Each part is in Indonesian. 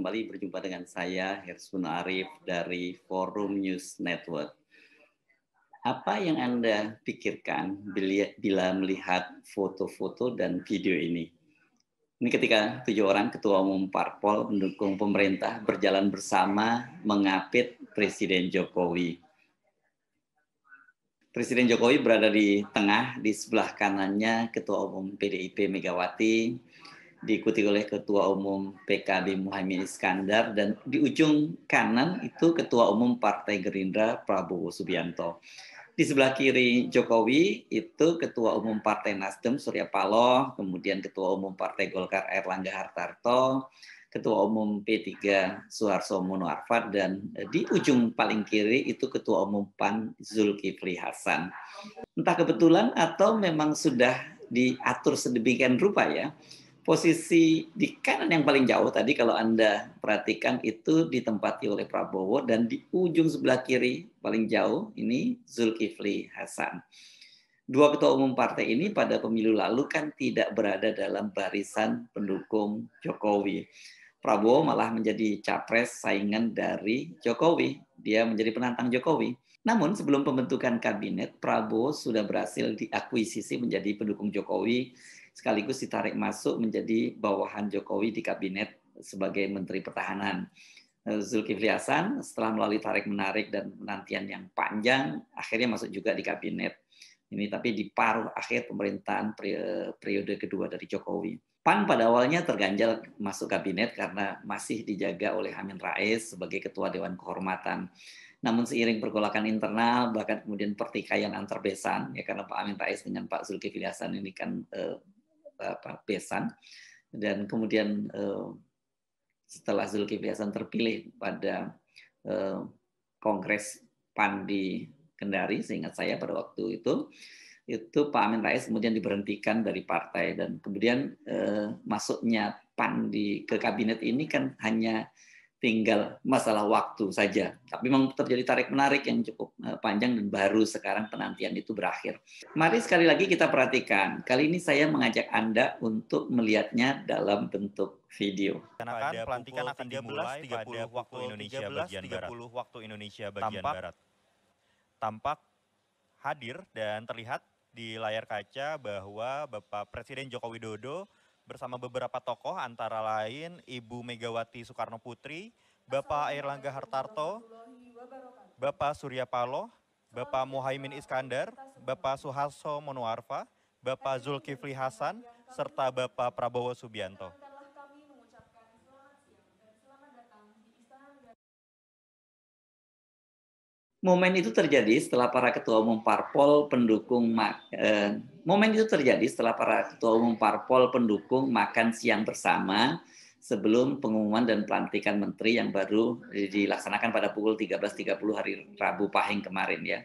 kembali berjumpa dengan saya Hirsun Arif dari Forum News Network. Apa yang Anda pikirkan bila melihat foto-foto dan video ini? Ini ketika tujuh orang ketua umum parpol mendukung pemerintah berjalan bersama mengapit Presiden Jokowi. Presiden Jokowi berada di tengah, di sebelah kanannya Ketua Umum PDIP Megawati, diikuti oleh Ketua Umum PKB Muhammad Iskandar dan di ujung kanan itu Ketua Umum Partai Gerindra Prabowo Subianto. Di sebelah kiri Jokowi itu Ketua Umum Partai Nasdem Surya Paloh, kemudian Ketua Umum Partai Golkar Erlangga Hartarto, Ketua Umum P3 Suharto Mono Arfad dan eh, di ujung paling kiri itu Ketua Umum PAN Zulkifli Hasan. Entah kebetulan atau memang sudah diatur sedemikian rupa ya posisi di kanan yang paling jauh tadi kalau Anda perhatikan itu ditempati oleh Prabowo dan di ujung sebelah kiri paling jauh ini Zulkifli Hasan. Dua ketua umum partai ini pada pemilu lalu kan tidak berada dalam barisan pendukung Jokowi. Prabowo malah menjadi capres saingan dari Jokowi. Dia menjadi penantang Jokowi. Namun sebelum pembentukan kabinet, Prabowo sudah berhasil diakuisisi menjadi pendukung Jokowi sekaligus ditarik masuk menjadi bawahan Jokowi di kabinet sebagai Menteri Pertahanan. Eh, Zulkifli Hasan setelah melalui tarik menarik dan penantian yang panjang akhirnya masuk juga di kabinet ini tapi di paruh akhir pemerintahan eh, periode kedua dari Jokowi. PAN pada awalnya terganjal masuk kabinet karena masih dijaga oleh Amin Rais sebagai ketua Dewan Kehormatan. Namun seiring pergolakan internal, bahkan kemudian pertikaian antar besan, ya karena Pak Amin Rais dengan Pak Zulkifli Hasan ini kan eh, apa besan dan kemudian eh, setelah Zulkifli Hasan terpilih pada eh, Kongres PAN di Kendari, seingat saya pada waktu itu, itu Pak Amin Rais kemudian diberhentikan dari partai dan kemudian eh, masuknya PAN di ke kabinet ini kan hanya tinggal masalah waktu saja. Tapi memang terjadi tarik-menarik yang cukup eh, panjang dan baru sekarang penantian itu berakhir. Mari sekali lagi kita perhatikan. Kali ini saya mengajak Anda untuk melihatnya dalam bentuk video. Karena pelantikan akan dimulai pada waktu Indonesia bagian barat. waktu Indonesia bagian tampak, barat. Tampak hadir dan terlihat di layar kaca bahwa Bapak Presiden Joko Widodo bersama beberapa tokoh antara lain Ibu Megawati Soekarno Putri, Bapak Erlangga Hartarto, Bapak Surya Paloh, Bapak Muhaymin Iskandar, Bapak Suharso Monoarfa, Bapak Zulkifli Hasan, serta Bapak Prabowo Subianto. momen itu terjadi setelah para ketua umum parpol pendukung eh, momen itu terjadi setelah para ketua umum parpol pendukung makan siang bersama sebelum pengumuman dan pelantikan menteri yang baru dilaksanakan pada pukul 13.30 hari Rabu Pahing kemarin ya.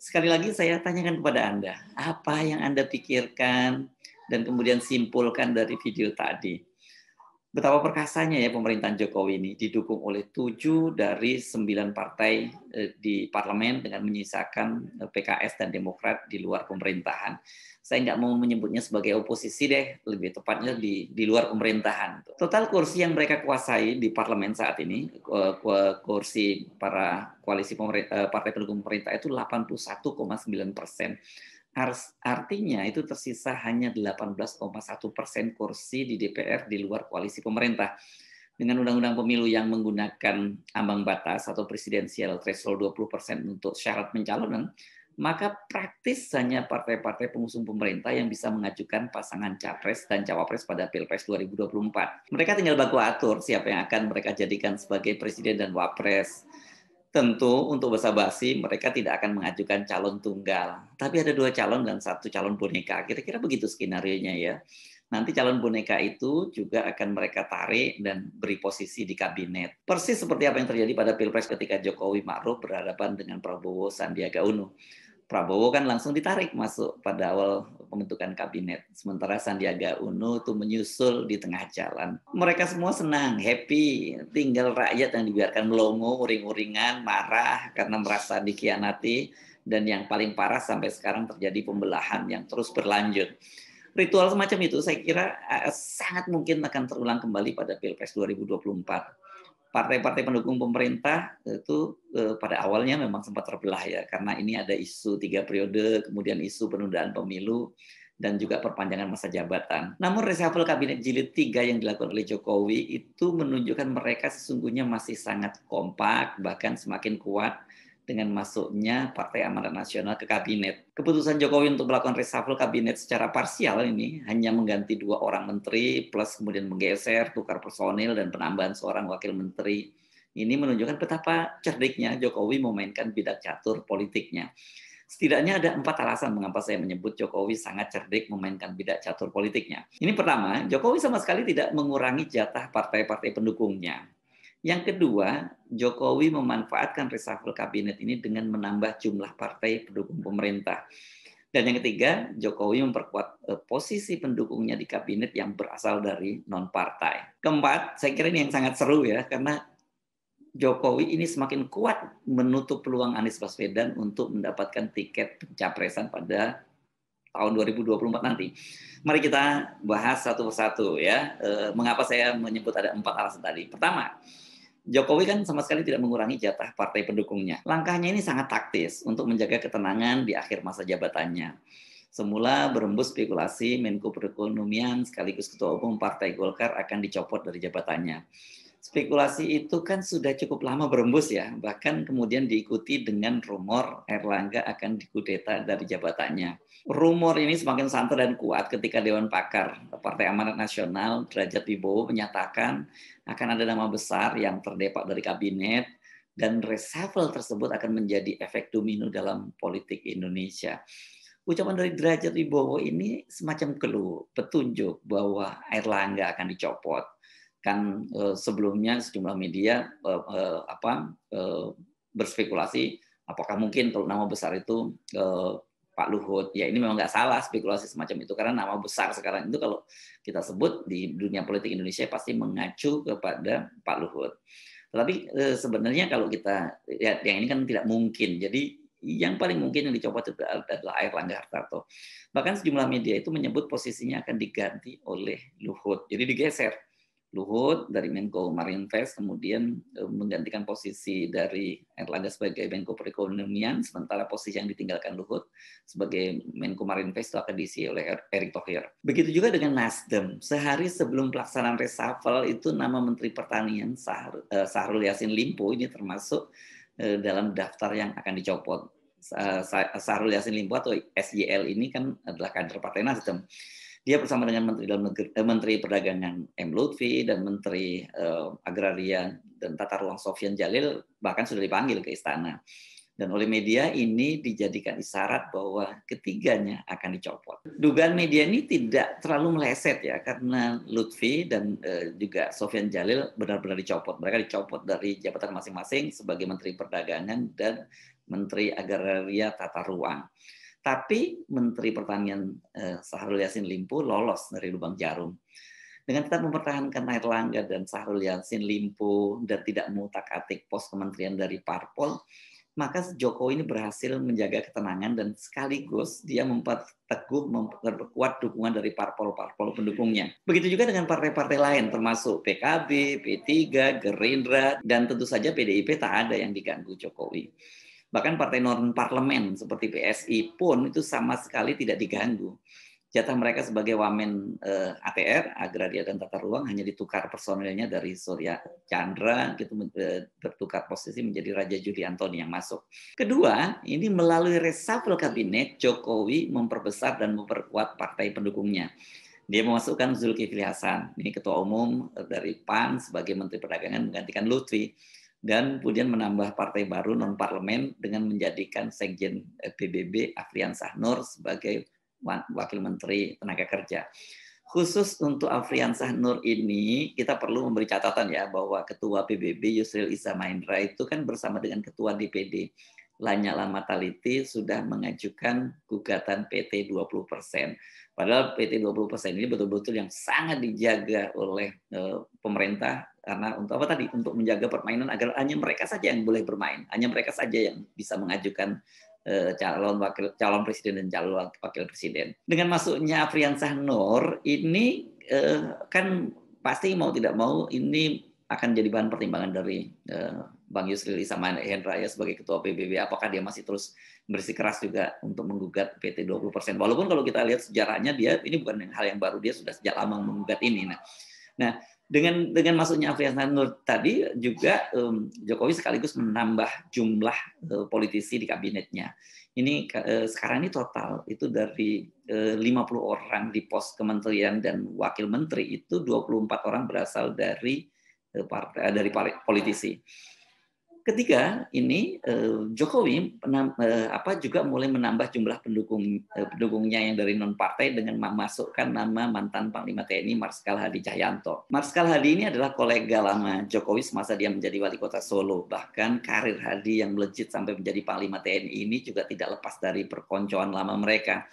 Sekali lagi saya tanyakan kepada Anda, apa yang Anda pikirkan dan kemudian simpulkan dari video tadi? betapa perkasanya ya pemerintahan Jokowi ini didukung oleh tujuh dari sembilan partai eh, di parlemen dengan menyisakan eh, PKS dan Demokrat di luar pemerintahan. Saya nggak mau menyebutnya sebagai oposisi deh, lebih tepatnya di di luar pemerintahan. Total kursi yang mereka kuasai di parlemen saat ini, kursi para koalisi pemerintah eh, partai pendukung pemerintah itu 81,9 persen Artinya itu tersisa hanya 18,1 persen kursi di DPR di luar koalisi pemerintah. Dengan undang-undang pemilu yang menggunakan ambang batas atau presidensial threshold 20 persen untuk syarat pencalonan, maka praktis hanya partai-partai pengusung pemerintah yang bisa mengajukan pasangan capres dan cawapres pada Pilpres 2024. Mereka tinggal baku atur siapa yang akan mereka jadikan sebagai presiden dan wapres tentu untuk basa-basi mereka tidak akan mengajukan calon tunggal. Tapi ada dua calon dan satu calon boneka. Kira-kira begitu skenario-nya ya. Nanti calon boneka itu juga akan mereka tarik dan beri posisi di kabinet. Persis seperti apa yang terjadi pada Pilpres ketika Jokowi Ma'ruf berhadapan dengan Prabowo Sandiaga Uno. Prabowo kan langsung ditarik masuk pada awal pembentukan kabinet. Sementara Sandiaga Uno itu menyusul di tengah jalan. Mereka semua senang, happy. Tinggal rakyat yang dibiarkan melongo, uring-uringan, marah karena merasa dikhianati. Dan yang paling parah sampai sekarang terjadi pembelahan yang terus berlanjut. Ritual semacam itu saya kira eh, sangat mungkin akan terulang kembali pada Pilpres 2024 partai-partai pendukung pemerintah itu eh, pada awalnya memang sempat terbelah ya karena ini ada isu tiga periode, kemudian isu penundaan pemilu dan juga perpanjangan masa jabatan. Namun reshuffle kabinet jilid tiga yang dilakukan oleh Jokowi itu menunjukkan mereka sesungguhnya masih sangat kompak bahkan semakin kuat dengan masuknya Partai Amanat Nasional ke kabinet. Keputusan Jokowi untuk melakukan reshuffle kabinet secara parsial ini hanya mengganti dua orang menteri plus kemudian menggeser tukar personil dan penambahan seorang wakil menteri. Ini menunjukkan betapa cerdiknya Jokowi memainkan bidak catur politiknya. Setidaknya ada empat alasan mengapa saya menyebut Jokowi sangat cerdik memainkan bidak catur politiknya. Ini pertama, Jokowi sama sekali tidak mengurangi jatah partai-partai pendukungnya yang kedua, Jokowi memanfaatkan reshuffle kabinet ini dengan menambah jumlah partai pendukung pemerintah. Dan yang ketiga, Jokowi memperkuat eh, posisi pendukungnya di kabinet yang berasal dari non-partai. Keempat, saya kira ini yang sangat seru ya, karena Jokowi ini semakin kuat menutup peluang Anies Baswedan untuk mendapatkan tiket pencapresan pada tahun 2024 nanti. Mari kita bahas satu persatu ya. Eh, mengapa saya menyebut ada empat alasan tadi. Pertama, Jokowi kan sama sekali tidak mengurangi jatah partai pendukungnya. Langkahnya ini sangat taktis untuk menjaga ketenangan di akhir masa jabatannya. Semula berembus spekulasi Menko Perekonomian sekaligus Ketua Umum Partai Golkar akan dicopot dari jabatannya spekulasi itu kan sudah cukup lama berembus ya, bahkan kemudian diikuti dengan rumor Erlangga akan dikudeta dari jabatannya. Rumor ini semakin santer dan kuat ketika Dewan Pakar Partai Amanat Nasional Derajat Wibowo menyatakan akan ada nama besar yang terdepak dari kabinet dan reshuffle tersebut akan menjadi efek domino dalam politik Indonesia. Ucapan dari Derajat Wibowo ini semacam keluh, petunjuk bahwa Erlangga akan dicopot kan uh, sebelumnya sejumlah media uh, uh, apa uh, berspekulasi apakah mungkin kalau nama besar itu uh, Pak Luhut ya ini memang nggak salah spekulasi semacam itu karena nama besar sekarang itu kalau kita sebut di dunia politik Indonesia pasti mengacu kepada Pak Luhut Tapi sebenarnya kalau kita ya, yang ini kan tidak mungkin jadi yang paling mungkin yang dicopot adalah Air Langga Hartarto. Bahkan sejumlah media itu menyebut posisinya akan diganti oleh Luhut. Jadi digeser Luhut dari Menko Marinvest kemudian eh, menggantikan posisi dari Erlangga sebagai Menko Perekonomian sementara posisi yang ditinggalkan Luhut sebagai Menko Marinvest itu akan diisi oleh er-, Erick Thohir. Begitu juga dengan Nasdem. Sehari sebelum pelaksanaan reshuffle itu nama Menteri Pertanian Sahrul eh, Yasin Limpo ini termasuk eh, dalam daftar yang akan dicopot. Sahrul Yasin Limpo atau SYL ini kan adalah kader Partai Nasdem. Dia bersama dengan Menteri Dalam Negeri, eh, Menteri Perdagangan M Lutfi dan Menteri eh, Agraria dan Tata Ruang Sofian Jalil bahkan sudah dipanggil ke istana. Dan oleh media ini dijadikan isyarat bahwa ketiganya akan dicopot. Dugaan media ini tidak terlalu meleset ya, karena Lutfi dan e, juga Sofian Jalil benar-benar dicopot. Mereka dicopot dari jabatan masing-masing sebagai Menteri Perdagangan dan Menteri Agraria Tata Ruang. Tapi Menteri Pertanian eh, Sahrul Yasin Limpo lolos dari lubang jarum. Dengan tetap mempertahankan Air Langga dan Sahrul Yasin Limpo dan tidak mengutak-atik pos kementerian dari parpol, maka Jokowi ini berhasil menjaga ketenangan dan sekaligus dia memperteguh, memperkuat dukungan dari parpol-parpol pendukungnya. Begitu juga dengan partai-partai lain termasuk PKB, P3, Gerindra, dan tentu saja PDIP tak ada yang diganggu Jokowi. Bahkan partai non parlemen seperti PSI pun itu sama sekali tidak diganggu. Jatah mereka sebagai wamen eh, ATR, agraria dan tata ruang hanya ditukar personilnya dari Surya Chandra gitu eh, bertukar posisi menjadi Raja Juli Antoni yang masuk. Kedua, ini melalui reshuffle kabinet Jokowi memperbesar dan memperkuat partai pendukungnya dia memasukkan Zulkifli Hasan, ini ketua umum eh, dari PAN sebagai menteri perdagangan menggantikan Lutfi dan kemudian menambah partai baru non parlemen dengan menjadikan sekjen eh, PBB Afrian Sahnur sebagai wakil menteri tenaga kerja. Khusus untuk Afrian Sahnur ini kita perlu memberi catatan ya bahwa ketua PBB Yusril Isa Mahendra itu kan bersama dengan ketua DPD Lanyala Mataliti sudah mengajukan gugatan PT 20%. Padahal PT 20% ini betul-betul yang sangat dijaga oleh eh, pemerintah karena untuk apa tadi? Untuk menjaga permainan agar hanya mereka saja yang boleh bermain, hanya mereka saja yang bisa mengajukan eh, calon wakil calon presiden dan calon wakil presiden. Dengan masuknya Afriansah Nur ini eh, kan pasti mau tidak mau ini akan jadi bahan pertimbangan dari Bang Yusril Hendra ya sebagai Ketua PBB, apakah dia masih terus bersikeras juga untuk menggugat PT 20%? Walaupun kalau kita lihat sejarahnya dia ini bukan hal yang baru, dia sudah sejak lama menggugat ini. Nah, nah dengan dengan masuknya Afrias Nur tadi juga um, Jokowi sekaligus menambah jumlah uh, politisi di kabinetnya. Ini uh, sekarang ini total itu dari e, uh, 50 orang di pos kementerian dan wakil menteri itu 24 orang berasal dari uh, partai, dari politisi ketiga ini eh, Jokowi eh, apa juga mulai menambah jumlah pendukung eh, pendukungnya yang dari non partai dengan memasukkan nama mantan Panglima TNI Marskal Hadi Cahyanto. Marskal Hadi ini adalah kolega lama Jokowi semasa dia menjadi wali kota Solo. Bahkan karir Hadi yang melejit sampai menjadi Panglima TNI ini juga tidak lepas dari perkoncoan lama mereka.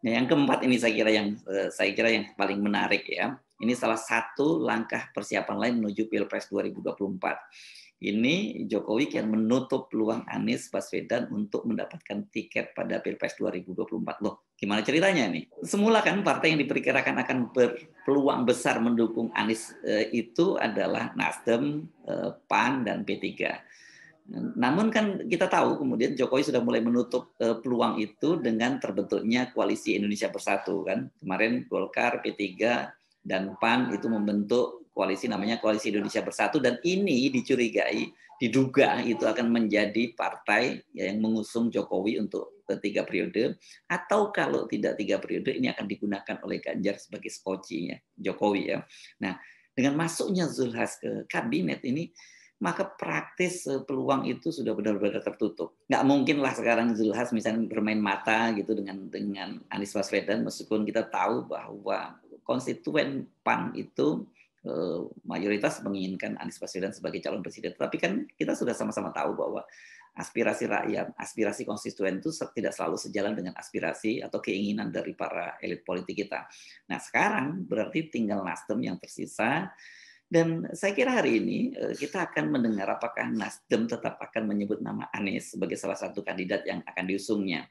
Nah, yang keempat ini saya kira yang saya kira yang paling menarik ya. Ini salah satu langkah persiapan lain menuju Pilpres 2024 ini Jokowi yang menutup peluang Anies Baswedan untuk mendapatkan tiket pada Pilpres 2024. Loh, gimana ceritanya nih? Semula kan partai yang diperkirakan akan berpeluang besar mendukung Anies eh, itu adalah Nasdem, eh, PAN, dan P3. Namun kan kita tahu kemudian Jokowi sudah mulai menutup eh, peluang itu dengan terbentuknya koalisi Indonesia Bersatu kan. Kemarin Golkar, P3 dan PAN itu membentuk koalisi namanya Koalisi Indonesia Bersatu dan ini dicurigai, diduga itu akan menjadi partai yang mengusung Jokowi untuk ketiga periode atau kalau tidak tiga periode ini akan digunakan oleh Ganjar sebagai skocinya Jokowi ya. Nah, dengan masuknya Zulhas ke kabinet ini maka praktis eh, peluang itu sudah benar-benar tertutup. Nggak mungkin lah sekarang Zulhas misalnya bermain mata gitu dengan dengan Anies Baswedan meskipun kita tahu bahwa konstituen PAN itu Eh, mayoritas menginginkan Anies Baswedan sebagai calon presiden. Tapi kan kita sudah sama-sama tahu bahwa aspirasi rakyat, aspirasi konstituen itu tidak selalu sejalan dengan aspirasi atau keinginan dari para elit politik kita. Nah sekarang berarti tinggal Nasdem yang tersisa. Dan saya kira hari ini eh, kita akan mendengar apakah Nasdem tetap akan menyebut nama Anies sebagai salah satu kandidat yang akan diusungnya.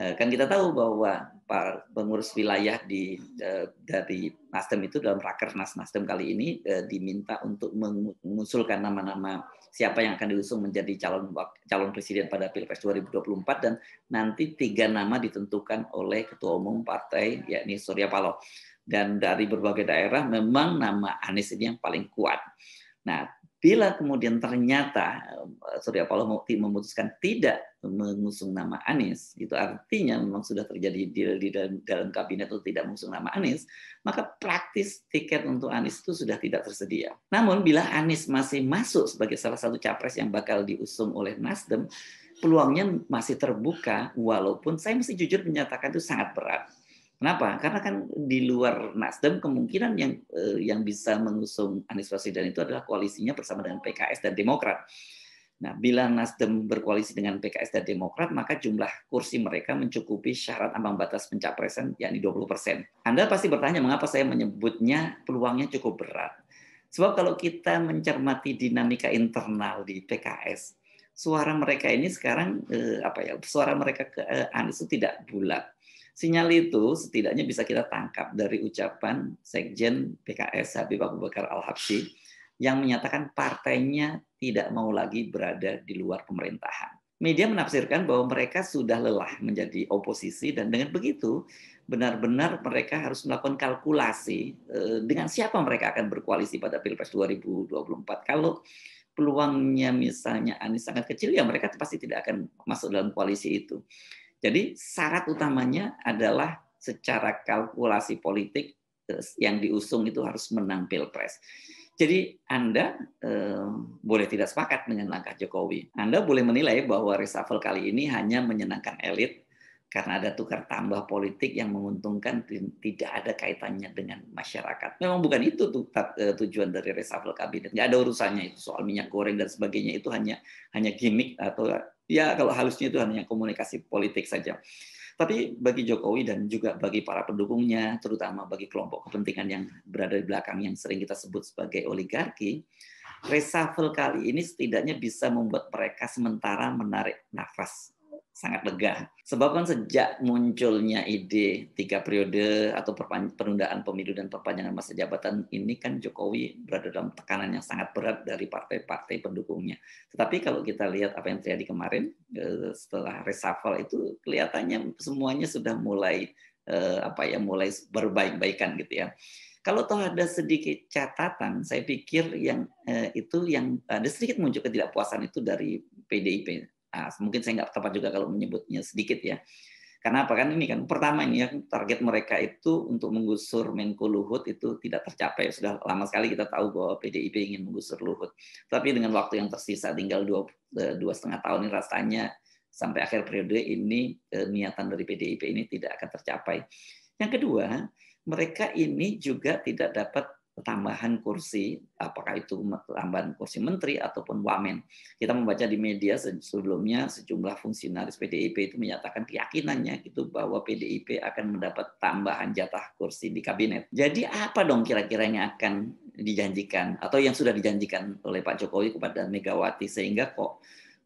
Eh, kan kita tahu bahwa para pengurus wilayah di eh, dari Nasdem itu dalam rakernas Nasdem kali ini eh, diminta untuk mengusulkan nama-nama siapa yang akan diusung menjadi calon calon presiden pada Pilpres 2024 dan nanti tiga nama ditentukan oleh ketua umum partai yakni Surya Paloh dan dari berbagai daerah memang nama Anies ini yang paling kuat. Nah, Bila kemudian ternyata eh, Surya Paloh memutuskan tidak mengusung nama Anies, itu artinya memang sudah terjadi deal di dalam, dalam kabinet itu tidak mengusung nama Anies, maka praktis tiket untuk Anies itu sudah tidak tersedia. Namun bila Anies masih masuk sebagai salah satu capres yang bakal diusung oleh Nasdem, peluangnya masih terbuka walaupun saya mesti jujur menyatakan itu sangat berat Kenapa? Karena kan di luar Nasdem kemungkinan yang eh, yang bisa mengusung Anies Baswedan itu adalah koalisinya bersama dengan PKS dan Demokrat. Nah, bila Nasdem berkoalisi dengan PKS dan Demokrat, maka jumlah kursi mereka mencukupi syarat ambang batas pencapresan, yakni 20 persen. Anda pasti bertanya mengapa saya menyebutnya peluangnya cukup berat. Sebab kalau kita mencermati dinamika internal di PKS, suara mereka ini sekarang eh, apa ya? Suara mereka ke eh, Anies itu tidak bulat Sinyal itu setidaknya bisa kita tangkap dari ucapan Sekjen PKS Habib Abu Bakar Al-Habsyi yang menyatakan partainya tidak mau lagi berada di luar pemerintahan. Media menafsirkan bahwa mereka sudah lelah menjadi oposisi dan dengan begitu benar-benar mereka harus melakukan kalkulasi eh, dengan siapa mereka akan berkoalisi pada Pilpres 2024. Kalau peluangnya misalnya Anies sangat kecil ya mereka pasti tidak akan masuk dalam koalisi itu. Jadi syarat utamanya adalah secara kalkulasi politik eh, yang diusung itu harus menang pilpres. Jadi Anda eh, boleh tidak sepakat dengan langkah Jokowi. Anda boleh menilai bahwa reshuffle kali ini hanya menyenangkan elit karena ada tukar tambah politik yang menguntungkan tidak ada kaitannya dengan masyarakat. Memang bukan itu eh, tujuan dari reshuffle kabinet. Nggak ada urusannya itu soal minyak goreng dan sebagainya itu hanya hanya gimmick atau Ya kalau halusnya itu hanya komunikasi politik saja. Tapi bagi Jokowi dan juga bagi para pendukungnya, terutama bagi kelompok kepentingan yang berada di belakang yang sering kita sebut sebagai oligarki, reshuffle kali ini setidaknya bisa membuat mereka sementara menarik nafas sangat lega. Sebab kan sejak munculnya ide tiga periode atau penundaan pemilu dan perpanjangan masa jabatan ini kan Jokowi berada dalam tekanan yang sangat berat dari partai-partai pendukungnya. Tetapi kalau kita lihat apa yang terjadi kemarin eh, setelah reshuffle itu kelihatannya semuanya sudah mulai eh, apa ya mulai berbaik-baikan gitu ya. Kalau toh ada sedikit catatan, saya pikir yang eh, itu yang ada sedikit muncul ketidakpuasan itu dari PDIP Nah, mungkin saya nggak tepat juga kalau menyebutnya sedikit ya. Karena apa kan ini kan pertama ini ya target mereka itu untuk menggusur Menko Luhut itu tidak tercapai sudah lama sekali kita tahu bahwa PDIP ingin menggusur Luhut. Tapi dengan waktu yang tersisa tinggal dua eh, dua setengah tahun ini rasanya sampai akhir periode ini eh, niatan dari PDIP ini tidak akan tercapai. Yang kedua mereka ini juga tidak dapat tambahan kursi, apakah itu tambahan kursi menteri ataupun wamen. Kita membaca di media sebelumnya sejumlah fungsionaris PDIP itu menyatakan keyakinannya gitu bahwa PDIP akan mendapat tambahan jatah kursi di kabinet. Jadi apa dong kira-kira yang akan dijanjikan atau yang sudah dijanjikan oleh Pak Jokowi kepada Megawati sehingga kok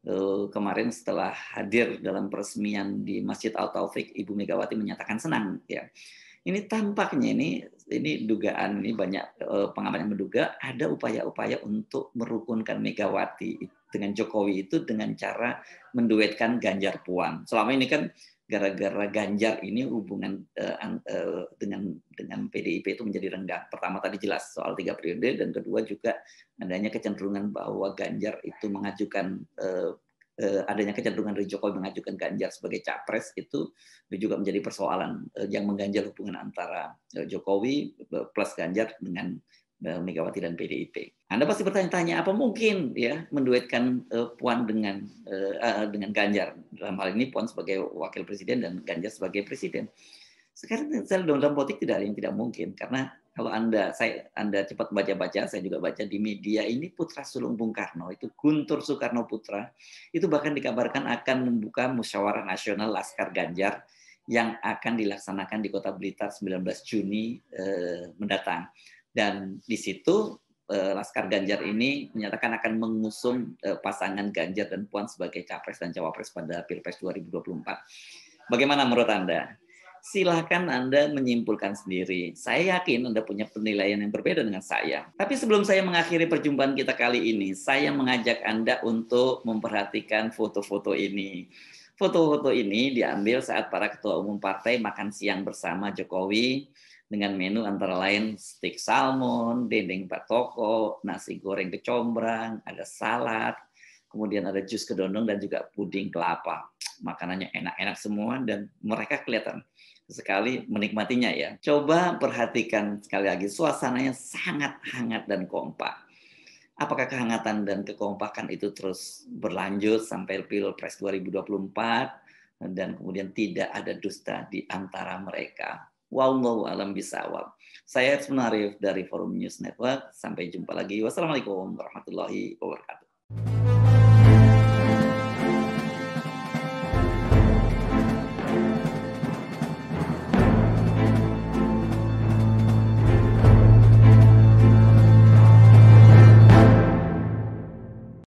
eh, kemarin setelah hadir dalam peresmian di Masjid Al Taufik Ibu Megawati menyatakan senang ya ini tampaknya ini ini dugaan ini banyak eh, pengamat yang menduga ada upaya-upaya untuk merukunkan Megawati dengan Jokowi itu dengan cara menduetkan Ganjar Puan. Selama ini kan gara-gara Ganjar ini hubungan eh, eh, dengan dengan PDIP itu menjadi rendah. Pertama tadi jelas soal tiga periode dan kedua juga adanya kecenderungan bahwa Ganjar itu mengajukan Eh, adanya kecenderungan dari Jokowi mengajukan Ganjar sebagai capres itu juga menjadi persoalan eh, yang mengganjal hubungan antara eh, Jokowi plus Ganjar dengan Megawati dan PDIP. Anda pasti bertanya-tanya apa mungkin ya menduetkan Puan dengan dengan Ganjar dalam hal ini Puan sebagai wakil presiden dan Ganjar sebagai presiden. Sekarang dalam politik tidak ada yang tidak mungkin karena kalau Anda saya Anda cepat baca-baca, saya juga baca di media ini putra sulung Bung Karno itu Guntur Soekarno Putra itu bahkan dikabarkan akan membuka musyawarah nasional Laskar Ganjar yang akan dilaksanakan di Kota Blitar 19 Juni eh, mendatang. Dan di situ eh, Laskar Ganjar ini menyatakan akan mengusung eh, pasangan Ganjar dan Puan sebagai capres dan cawapres pada Pilpres 2024. Bagaimana menurut Anda? silahkan Anda menyimpulkan sendiri. Saya yakin Anda punya penilaian yang berbeda dengan saya. Tapi sebelum saya mengakhiri perjumpaan kita kali ini, saya mengajak Anda untuk memperhatikan foto-foto ini. Foto-foto ini diambil saat para ketua umum partai makan siang bersama Jokowi dengan menu antara lain steak salmon, dendeng batoko, nasi goreng kecombrang, ada salad, kemudian ada jus kedondong dan juga puding kelapa. Makanannya enak-enak semua dan mereka kelihatan sekali menikmatinya ya. Coba perhatikan sekali lagi suasananya sangat hangat dan kompak. Apakah kehangatan dan kekompakan itu terus berlanjut sampai Pilpres 2024 dan kemudian tidak ada dusta di antara mereka? Wallahu alam bisawab. Saya Edson Arif dari Forum News Network. Sampai jumpa lagi. Wassalamualaikum warahmatullahi wabarakatuh.